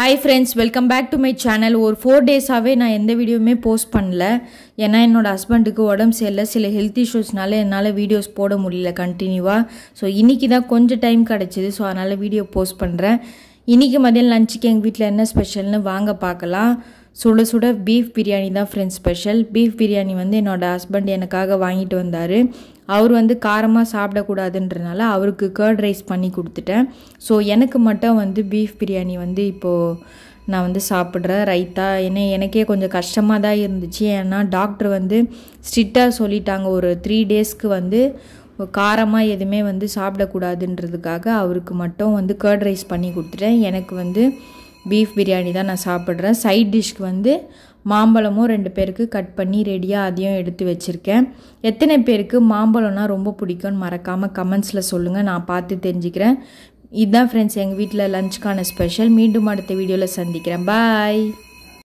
hi friends welcome back to my channel ஒரு four டேஸாகவே நான் எந்த வீடியோவுமே போஸ்ட் பண்ணல ஏன்னா என்னோடய ஹஸ்பண்டுக்கு உடம்பு சரியில்லை சில ஹெல்த் இஷ்யூஸ்னால என்னால் வீடியோஸ் போட முடியல கண்டினியூவாக ஸோ இன்றைக்கி தான் கொஞ்சம் டைம் கிடச்சிது ஸோ அதனால் வீடியோ போஸ்ட் பண்ணுறேன் இன்றைக்கி மதியம் லஞ்சுக்கு எங்கள் வீட்டில் என்ன ஸ்பெஷல்னு வாங்க பார்க்கலாம் சுட சுட பீஃப் பிரியாணி தான் ஃப்ரெண்ட்ஸ் ஸ்பெஷல் பீஃப் பிரியாணி வந்து என்னோடய ஹஸ்பண்ட் எனக்காக வாங்கிட்டு வந்தார் அவர் வந்து காரமாக சாப்பிடக்கூடாதுன்றனால அவருக்கு கேர்ட் ரைஸ் பண்ணி கொடுத்துட்டேன் ஸோ எனக்கு மட்டும் வந்து பீஃப் பிரியாணி வந்து இப்போது நான் வந்து சாப்பிட்றேன் ரைத்தா ஏன்னா எனக்கே கொஞ்சம் கஷ்டமாக தான் இருந்துச்சு ஏன்னா டாக்டர் வந்து ஸ்ட்ரிக்டாக சொல்லிட்டாங்க ஒரு த்ரீ டேஸ்க்கு வந்து காரமாக எதுவுமே வந்து சாப்பிடக்கூடாதுன்றதுக்காக அவருக்கு மட்டும் வந்து கர்ட் ரைஸ் பண்ணி கொடுத்துட்டேன் எனக்கு வந்து பீஃப் பிரியாணி தான் நான் சாப்பிட்றேன் சைட் டிஷ்க்கு வந்து மாம்பழமும் ரெண்டு பேருக்கு கட் பண்ணி ரெடியாக அதையும் எடுத்து வச்சுருக்கேன் எத்தனை பேருக்கு மாம்பழம்னா ரொம்ப பிடிக்கும்னு மறக்காமல் கமெண்ட்ஸில் சொல்லுங்கள் நான் பார்த்து தெரிஞ்சுக்கிறேன் இதுதான் ஃப்ரெண்ட்ஸ் எங்கள் வீட்டில் லஞ்சுக்கான ஸ்பெஷல் மீண்டும் அடுத்த வீடியோவில் சந்திக்கிறேன் பாய்